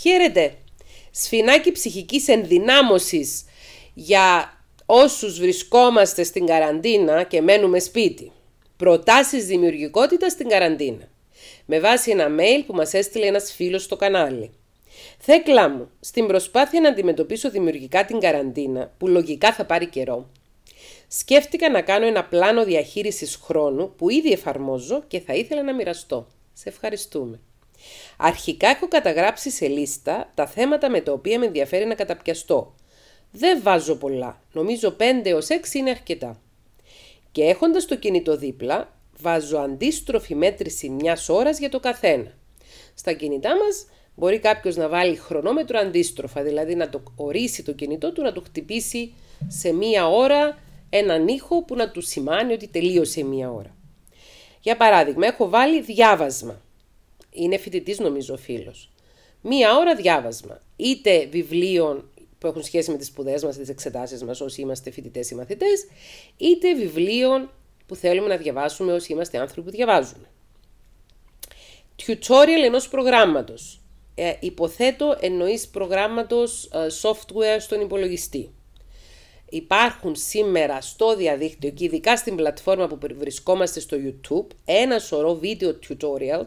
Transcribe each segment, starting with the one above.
Χαίρετε! Σφινάκι ψυχικής ενδυνάμωσης για όσους βρισκόμαστε στην καραντίνα και μένουμε σπίτι. Προτάσεις δημιουργικότητας στην καραντίνα. Με βάση ένα mail που μας έστειλε ένας φίλος στο κανάλι. Θέκλα μου, στην προσπάθεια να αντιμετωπίσω δημιουργικά την καραντίνα, που λογικά θα πάρει καιρό, σκέφτηκα να κάνω ένα πλάνο διαχείρισης χρόνου που ήδη εφαρμόζω και θα ήθελα να μοιραστώ. Σε ευχαριστούμε. Αρχικά έχω καταγράψει σε λίστα τα θέματα με τα οποία με ενδιαφέρει να καταπιαστώ. Δεν βάζω πολλά, νομίζω 5 έως 6 είναι αρκετά. Και έχοντας το κινητό δίπλα, βάζω αντίστροφη μέτρηση μιας ώρας για το καθένα. Στα κινητά μας μπορεί κάποιος να βάλει χρονόμετρο αντίστροφα, δηλαδή να το ορίσει το κινητό του, να το χτυπήσει σε μία ώρα έναν ήχο που να του σημάνει ότι τελείωσε μία ώρα. Για παράδειγμα, έχω βάλει διάβασμα είναι φοιτητής νομίζω ο φίλος. Μία ώρα διάβασμα. Είτε βιβλίων που έχουν σχέση με τις σπουδές μας, τις εξετάσεις μας όσοι είμαστε φοιτητές ή μαθητές. είτε βιβλίων που θέλουμε να διαβάσουμε όσοι είμαστε άνθρωποι που διαβάζουμε. Tutorial ενός προγράμματος. Ε, υποθέτω εννοείς προγράμματος ε, software στον υπολογιστή. Υπάρχουν σήμερα στο διαδίκτυο και ειδικά στην πλατφόρμα που βρισκόμαστε στο YouTube ένα σωρό βίντεο- tutorials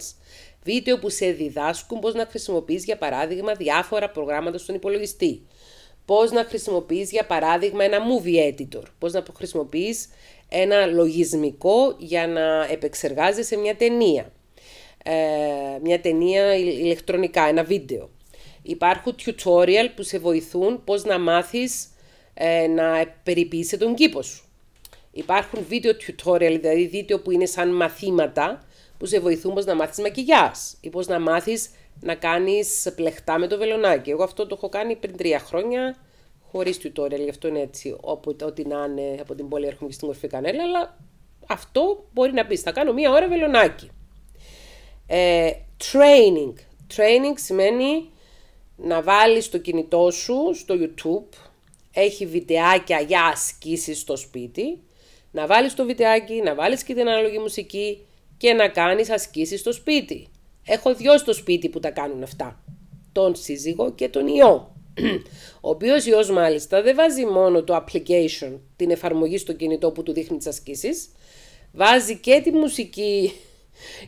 βίντεο που σε διδάσκουν πώς να χρησιμοποιείς για παράδειγμα διάφορα προγράμματα στον υπολογιστή, πώς να χρησιμοποιείς για παράδειγμα ένα movie editor, πώς να χρησιμοποιείς ένα λογισμικό για να επεξεργάζεσαι μια ταινία, ε, μια ταινία ηλεκτρονικά, ένα βίντεο. Υπάρχουν tutorial που σε βοηθούν πώς να μάθεις ε, να περιποιείσαι τον κήπο σου. Υπάρχουν video tutorial, δηλαδή βίντεο που είναι σαν μαθήματα, που σε βοηθούν πώς να μάθεις μακιγιάς ή πώς να μάθεις να κάνεις πλεχτά με το βελονάκι. Εγώ αυτό το έχω κάνει πριν τρία χρόνια, χωρίς tutorial, γι' αυτό είναι έτσι. ό,τι να είναι από την πόλη έρχομαι και στην κορφή κανένα. αλλά αυτό μπορεί να πεις. Θα κάνω μία ώρα βελονάκι. Ε, training. Training σημαίνει να βάλεις το κινητό σου στο YouTube, έχει βιντεάκια για ασκήσεις στο σπίτι, να βάλεις το βιντεάκι, να βάλεις και την ανάλογη μουσική, και να κάνεις ασκήσεις στο σπίτι. Έχω δυο στο σπίτι που τα κάνουν αυτά. Τον σύζυγο και τον ιό. Ο οποίος ιός μάλιστα δεν βάζει μόνο το application, την εφαρμογή στο κινητό που του δείχνει τις ασκήσεις βάζει και τη μουσική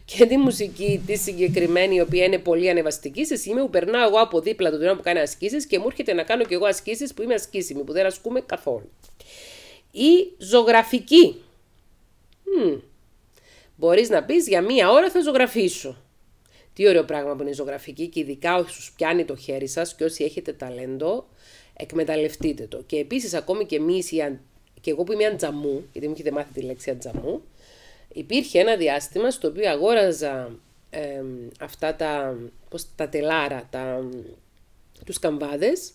και τη μουσική τη συγκεκριμένη, η οποία είναι πολύ ανεβαστική, σε σημείο που περνάω εγώ από δίπλα του που κάνει ασκήσεις και μου έρχεται να κάνω και εγώ ασκήσεις που είμαι ασκήσιμη, που δεν ασκούμε καθόλου. Η ζωγραφική. Μπορείς να πεις για μία ώρα θα ζωγραφίσω. Τι ωραίο πράγμα που είναι η ζωγραφική και ειδικά σου πιάνει το χέρι σας και όσοι έχετε ταλέντο, εκμεταλλευτείτε το. Και επίσης, ακόμη και εμείς, και εγώ που είμαι αντζαμού, γιατί μου έχετε μάθει τη λέξη αντζαμού, υπήρχε ένα διάστημα στο οποίο αγόραζα αυτά τα, τα τελάρα, τα, τους καμβάδες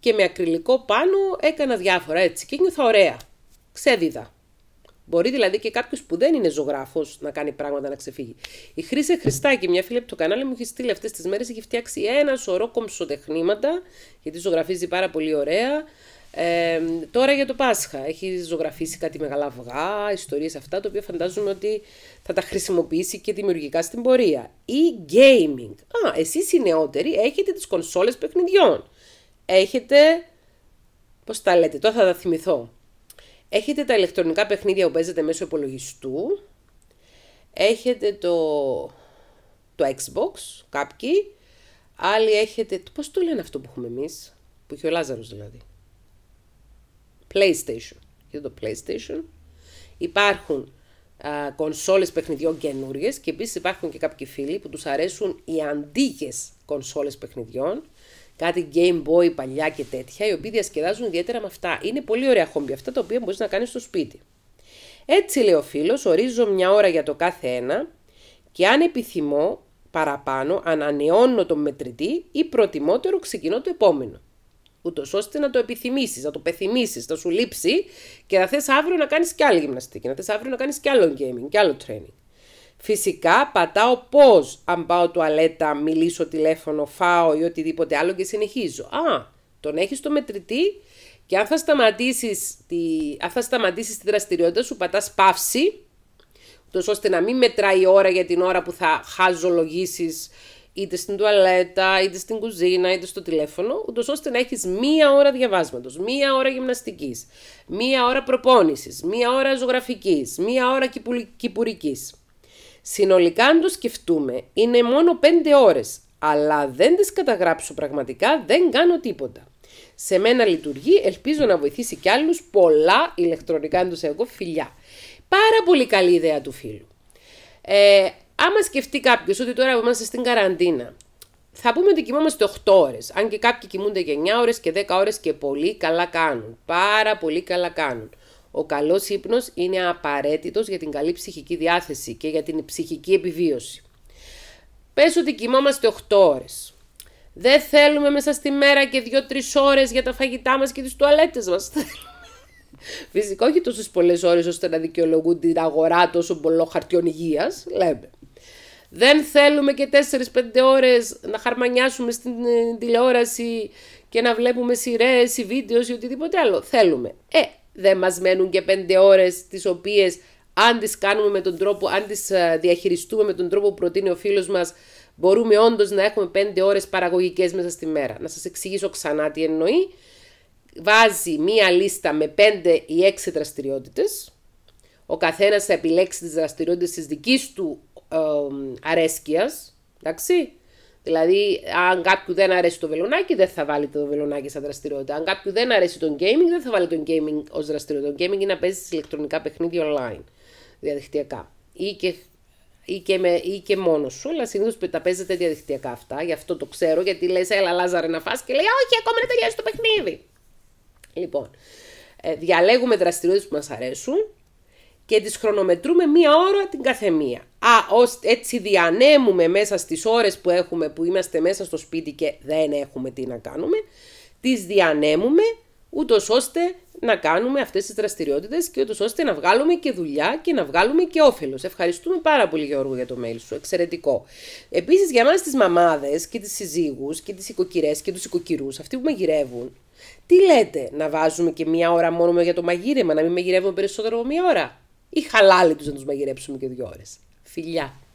και με ακριλικό πάνω έκανα διάφορα έτσι και νιώθα ωραία. Ξέδιδα. Μπορεί δηλαδή και κάποιος που δεν είναι ζωγράφος να κάνει πράγματα να ξεφύγει. Η Χρήση Χριστάκη, μια φίλη από το κανάλι μου, έχει στείλει αυτές τις μέρες, έχει φτιάξει ένα σωρό κομψοτεχνήματα, γιατί ζωγραφίζει πάρα πολύ ωραία. Ε, τώρα για το Πάσχα. Έχει ζωγραφίσει κάτι μεγάλα αυγά, ιστορίες αυτά, τα οποία φαντάζομαι ότι θα τα χρησιμοποιήσει και δημιουργικά στην πορεία. Ή gaming. Α, εσείς οι νεότεροι έχετε τις κονσόλες παιχνιδιών. Έχετε, Πώς τα λέτε, τώρα θα τα θυμηθώ. Έχετε τα ηλεκτρονικά παιχνίδια που παίζετε μέσω υπολογιστού. Έχετε το, το Xbox, κάποιοι. Άλλοι έχετε... Πώς το λένε αυτό που έχουμε εμείς, που έχει ο Λάζαρος δηλαδή. PlayStation. Έχετε το PlayStation. Υπάρχουν α, κονσόλες παιχνιδιών καινούριες και επίσης υπάρχουν και κάποιοι φίλοι που τους αρέσουν οι αντίγες κονσόλες παιχνιδιών κάτι Game Boy παλιά και τέτοια, οι οποίοι διασκεδάζουν ιδιαίτερα με αυτά. Είναι πολύ ωραία χόμπι αυτά τα οποία μπορείς να κάνεις στο σπίτι. Έτσι λέει ο φίλος, ορίζω μια ώρα για το κάθε ένα και αν επιθυμώ παραπάνω, ανανεώνω τον μετρητή ή προτιμότερο ξεκινώ το επόμενο. Ούτως ώστε να το επιθυμήσεις, να το πεθυμήσει, να σου λείψει και να θες αύριο να κάνεις κι άλλη γυμναστική, να θες αύριο να κάνεις κι άλλο gaming, κι άλλο training. Φυσικά πατάω πώς αν πάω τουαλέτα, μιλήσω τηλέφωνο, φάω ή οτιδήποτε άλλο και συνεχίζω. Α, τον έχεις στο μετρητή και αν θα σταματήσεις τη, αν θα σταματήσεις τη δραστηριότητα σου πατάς παύση, ούτως ώστε να μην μετράει η ώρα για την ώρα που θα χαζολογήσεις είτε στην τουαλέτα, είτε στην κουζίνα, είτε στο τηλέφωνο, ούτως ώστε να έχεις μία ώρα διαβάσματος, μία ώρα γυμναστικής, μία ώρα προπόνησης, μία ώρα ζωγραφικής, μία ώρα κυπουρικής. Συνολικά αν το σκεφτούμε είναι μόνο 5 ώρες, αλλά δεν τις καταγράψω πραγματικά δεν κάνω τίποτα. Σε μένα λειτουργεί, ελπίζω να βοηθήσει κι άλλους πολλά ηλεκτρονικά εγώ, φιλιά. Πάρα πολύ καλή ιδέα του φίλου. Ε, άμα σκεφτεί κάποιος ότι τώρα είμαστε στην καραντίνα, θα πούμε ότι κοιμόμαστε 8 ώρες. Αν και κάποιοι κοιμούνται και 9 ώρες και 10 ώρες και πολύ καλά κάνουν. Πάρα πολύ καλά κάνουν. Ο καλός ύπνος είναι απαραίτητος για την καλή ψυχική διάθεση και για την ψυχική επιβίωση. Πες ότι κοιμόμαστε 8 ώρες. Δεν θέλουμε μέσα στη μέρα και 2-3 ώρες για τα φαγητά μας και τις τουαλέτες μας. Φυσικά όχι τόσες πολλές ώρες ώστε να δικαιολογούν την αγορά τόσο πολλών χαρτιών υγείας, λέμε. Δεν θέλουμε και 4-5 ώρες να χαρμανιάσουμε στην ε, τηλεόραση και να βλέπουμε σειρές ή βίντεος ή οτιδήποτε άλλο. Θέλουμε. Ε, δεν μας μένουν και πέντε ώρες τις οποίες αν τις κάνουμε με τον τρόπο, αν τις ε, διαχειριστούμε με τον τρόπο που προτείνει ο φίλος μας, μπορούμε όντως να έχουμε πέντε ώρες παραγωγικές μέσα στη μέρα. Να σας εξηγήσω ξανά τι εννοεί. Βάζει μία λίστα με πέντε ή έξι δραστηριότητες. Ο καθένας θα επιλέξει τις δραστηριότητες της δικής του ε, ε αρέσκειας, εντάξει, Δηλαδή, αν κάποιου δεν αρέσει το βελονάκι, δεν θα βάλει το βελονάκι σαν δραστηριότητα. Αν κάποιου δεν αρέσει το gaming, δεν θα βάλει το gaming ως δραστηριότητα. Το gaming είναι να παίζεις ηλεκτρονικά παιχνίδια online, διαδικτυακά. Ή και, ή και, με, ή και μόνος σου, αλλά συνήθως τα παίζετε διαδικτυακά αυτά. Γι' αυτό το ξέρω, γιατί λες, έλα, Λάζαρε να φά και λέει, Όχι, ακόμα δεν τελειώσει το παιχνίδι. Λοιπόν, ε, διαλέγουμε δραστηριότητες που μας αρέσουν και τις χρονομετρούμε μία ώρα την καθεμία. Α, έτσι διανέμουμε μέσα στις ώρες που έχουμε, που είμαστε μέσα στο σπίτι και δεν έχουμε τι να κάνουμε, τις διανέμουμε ούτως ώστε να κάνουμε αυτές τις δραστηριότητες και ούτως ώστε να βγάλουμε και δουλειά και να βγάλουμε και όφελος. Ευχαριστούμε πάρα πολύ Γιώργο για το mail σου, εξαιρετικό. Επίσης για μας τις μαμάδες και τις συζύγους και τις οικοκυρές και τους οικοκυρούς, αυτοί που μαγειρεύουν, τι λέτε, να βάζουμε και μία ώρα μόνο για το μαγείρεμα, να μην μαγειρεύουμε περισσότερο από μία ώρα ή χαλάλι τους να τους μαγειρέψουμε και δύο ώρες. Φιλιά!